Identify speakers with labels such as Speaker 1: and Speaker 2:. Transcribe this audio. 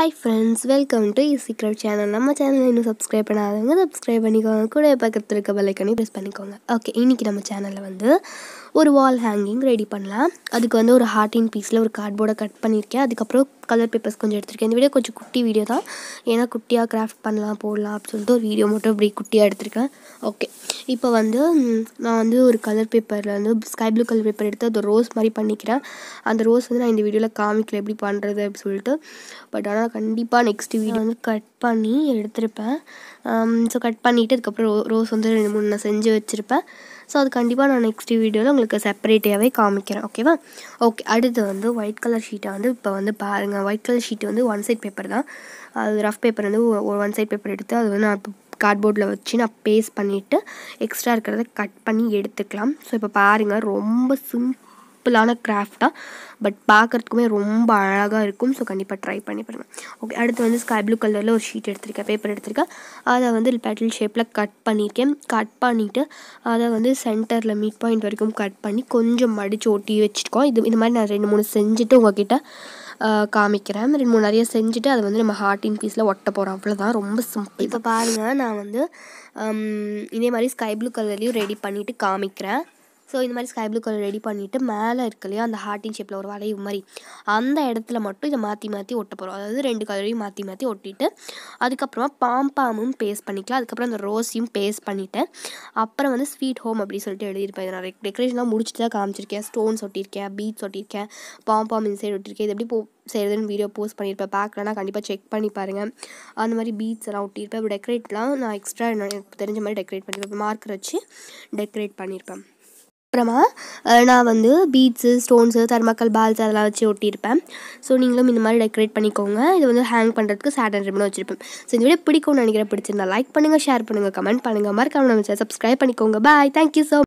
Speaker 1: hi friends welcome to secret channel நம்ம channel இன்னும் subscribe பண்ணாதவங்க சப்ஸ்கிரைப் பண்ணிக்கோங்க கூட பக்கத்தில் இருக்க பலைக்கணி ப்ரெஸ் பண்ணிக்கோங்க ஓகே இன்றைக்கி நம்ம சேனலில் வந்து ஒரு வால் ஹேங்கிங் ரெடி பண்ணலாம் அதுக்கு வந்து ஒரு ஹார்டின் பீஸில் ஒரு கார்ட்போர்டை கட் பண்ணியிருக்கேன் அதுக்கப்புறம் கலர் பேப்பர்ஸ் கொஞ்சம் எடுத்திருக்கேன் இந்த வீடியோ கொஞ்சம் குட்டி வீடியோ தான் ஏன்னா குட்டியாக கிராஃப்ட் பண்ணலாம் போடலாம் அப்படின்னு சொல்லிட்டு ஒரு வீடியோ மட்டும் இப்படி குட்டியாக எடுத்திருக்கேன் ஓகே இப்போ வந்து நான் வந்து ஒரு கலர் பேப்பரில் வந்து ஸ்கை ப்ளூ கலர் பேப்பர் எடுத்து அது ரோஸ் மாதிரி பண்ணிக்கிறேன் அந்த ரோஸ் வந்து நான் இந்த வீடியோவில் காமிக்கல எப்படி பண்ணுறது அப்படின்னு சொல்லிட்டு பட் ஆனால் கண்டிப்பாக நெக்ஸ்ட் வீடியோ வந்து கட் பண்ணி எடுத்திருப்பேன் ஸோ கட் பண்ணிவிட்டு அதுக்கப்புறம் ரோஸ் வந்து ரெண்டு மூணு நான் செஞ்சு வச்சுருப்பேன் ஸோ அது கண்டிப்பாக நான் நெக்ஸ்ட் வீடியோவில் உங்களுக்கு செப்பரேட்டாகவே காமிக்கிறேன் ஓகேவா ஓகே அடுத்து வந்து ஒயிட் கலர் ஷீட்டை வந்து இப்போ வந்து பாருங்கள் ஒயிட் கலர் ஷீட் வந்து ஒன் சைட் பேப்பர் தான் அது ரஃப் பேப்பர் வந்து ஒன் சைட் பேப்பர் எடுத்து அது வந்து நான் கார்ட்போர்டில் வச்சு நான் பேஸ்ட் பண்ணிவிட்டு எக்ஸ்ட்ரா இருக்கிறத கட் பண்ணி எடுத்துக்கலாம் ஸோ இப்போ பாருங்கள் ரொம்ப சிம்பிள் சிம்பிளான கிராஃப்ட் தான் பட் பார்க்குறதுக்குமே ரொம்ப அழகாக இருக்கும் ஸோ கண்டிப்பாக ட்ரை பண்ணி பாருங்கள் ஓகே அடுத்து வந்து ஸ்கை ப்ளூ கலரில் ஒரு ஷீட் எடுத்திருக்கேன் பேப்பர் எடுத்திருக்கேன் அதை வந்து பேட்டில் ஷேப்பில் கட் பண்ணியிருக்கேன் கட் பண்ணிவிட்டு அதை வந்து சென்டரில் மிட் பாயிண்ட் வரைக்கும் கட் பண்ணி கொஞ்சம் மடித்து ஒட்டி வச்சுருக்கோம் இது இந்த மாதிரி நான் ரெண்டு மூணு செஞ்சுட்டு உங்ககிட்ட காமிக்கிறேன் ரெண்டு மூணு நிறைய செஞ்சுட்டு அதை வந்து நம்ம ஹார்ட்டின் பீஸில் ஒட்ட போகிறோம் அவ்வளோதான் ரொம்ப சிம்பிள் இப்போ பாருங்கள் நான் வந்து இதே மாதிரி ஸ்கை ப்ளூ கலர்லேயும் ரெடி பண்ணிவிட்டு காமிக்கிறேன் ஸோ இந்த மாதிரி ஸ்கை ப்ளூ கலர் ரெடி பண்ணிவிட்டு மேலே இருக்கு இல்லையா அந்த ஹார்ட்டின் ஷேப்பில் ஒரு வளைவு மாதிரி அந்த இடத்துல மட்டும் இதை மாற்றி மாற்றி ஒட்ட போகிறோம் அதாவது ரெண்டு கலரையும் மாற்றி மாற்றி ஒட்டிட்டு அதுக்கப்புறமா பாம்பாமும் பேஸ்ட் பண்ணிக்கலாம் அதுக்கப்புறம் அந்த ரோஸையும் பேஸ்ட் பண்ணிவிட்டேன் அப்புறம் வந்து ஸ்வீட் ஹோம் அப்படின்னு சொல்லிட்டு எழுதியிருப்பேன் இதை நான் டெக்கரேஷன்லாம் முடிச்சுட்டு தான் காமிச்சிருக்கேன் ஸ்டோன்ஸ் ஒட்டியிருக்கேன் பீட்ஸ் ஒட்டியிருக்கேன் பாம்பாம் இன்சைட் ஒட்டியிருக்கேன் இது எப்படி போ செய்கிறதுன்னு வீடியோ போஸ்ட் பண்ணியிருப்பேன் பார்க்கலன்னா கண்டிப்பாக செக் பண்ணி பாருங்கள் அந்த மாதிரி பீட்ஸ் எல்லாம் ஒட்டியிருப்பேன் டெக்கரேட்லாம் நான் எக்ஸ்ட்ரா எனக்கு தெரிஞ்ச மாதிரி டெக்கரேட் பண்ணியிருப்பேன் மார்க்கர் வச்சு டெக்கரேட் பண்ணியிருப்பேன் அப்புறமா நான் வந்து பீட்ஸு ஸ்டோன்ஸு தர்மக்கல் பால்ஸ் அதெல்லாம் வச்சு ஒட்டியிருப்பேன் ஸோ நீங்களும் இந்த மாதிரி டெக்கரேட் பண்ணிக்கோங்க இது வந்து ஹேங் பண்ணுறதுக்கு சேட்டன் ரிப்பனும் வச்சுருப்பேன் ஸோ இந்த வீடியோ பிடிக்கும்னு நினைக்கிறேன் பிடிச்சிருந்தா லைக் பண்ணுங்கள் ஷேர் பண்ணுங்கள் கமெண்ட் பண்ணுங்கள் மறக்காமல் நம்ம சப்ஸ்கிரைப் பண்ணிக்கோங்க பாய் தேங்க்யூ ஸோ